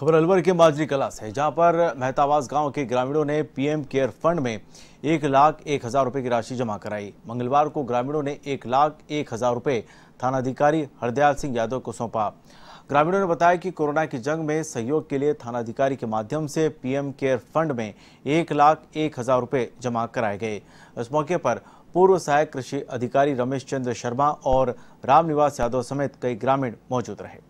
खबर अलवर के माजरी कला से जहां पर मेहतावास गांव के ग्रामीणों ने पीएम केयर फंड में एक लाख एक हजार रुपये की राशि जमा कराई मंगलवार को ग्रामीणों ने एक लाख एक हजार रुपये थानाधिकारी हरदयाल सिंह यादव को सौंपा ग्रामीणों ने बताया कि कोरोना की जंग में सहयोग के लिए थानाधिकारी के माध्यम से पीएम केयर फंड में एक लाख एक हजार रुपये जमा कराए गए इस मौके पर पूर्व सहायक कृषि अधिकारी रमेश चंद्र शर्मा और रामनिवास यादव समेत कई ग्रामीण मौजूद रहे